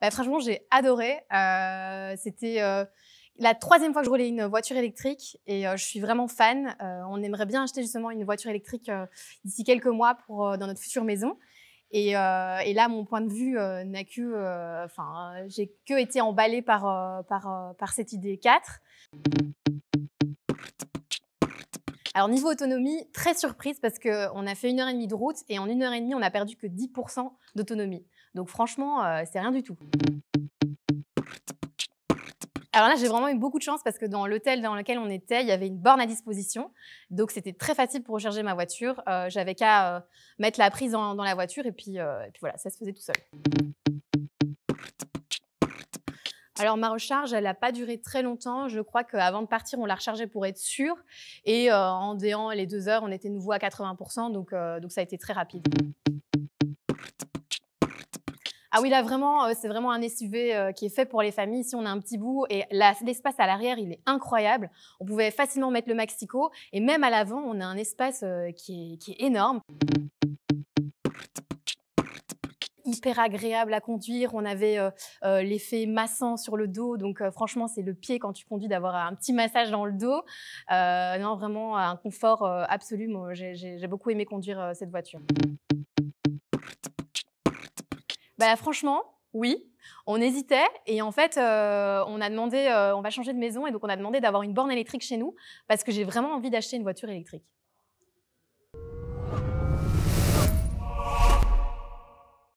Bah, franchement, j'ai adoré. Euh, c'était euh, la troisième fois que je roulais une voiture électrique et euh, je suis vraiment fan. on aimerait bien acheter justement une voiture électrique d'ici quelques mois pour, dans notre future maison. Et, là, mon point de vue n'a que. Enfin, j'ai que été emballée par, par, par cette idée 4. Alors niveau autonomie, très surprise parce qu'on euh, a fait une heure et demie de route et en une heure et demie, on n'a perdu que 10% d'autonomie. Donc franchement, euh, c'est rien du tout. Alors là, j'ai vraiment eu beaucoup de chance parce que dans l'hôtel dans lequel on était, il y avait une borne à disposition. Donc c'était très facile pour recharger ma voiture. Euh, j'avais qu'à mettre la prise dans, la voiture et puis voilà, ça se faisait tout seul. Alors ma recharge, elle n'a pas duré très longtemps. Je crois qu'avant de partir, on la rechargeait pour être sûr. Et euh, en déant les deux heures, on était nouveau à 80%. Donc, euh, donc ça a été très rapide. Ah oui, là vraiment, euh, c'est vraiment un SUV qui est fait pour les familles. si on a un petit bout et l'espace à l'arrière, il est incroyable. On pouvait facilement mettre le Maxico et même à l'avant, on a un espace qui est énorme hyper agréable à conduire. On avait euh, euh, l'effet massant sur le dos. Donc, euh, franchement, c'est le pied quand tu conduis d'avoir un petit massage dans le dos. non, vraiment un confort absolu. Moi, j'ai beaucoup aimé conduire cette voiture. Bah, franchement, oui. On hésitait et en fait, on a demandé, on va changer de maison et donc on a demandé d'avoir une borne électrique chez nous parce que j'ai vraiment envie d'acheter une voiture électrique.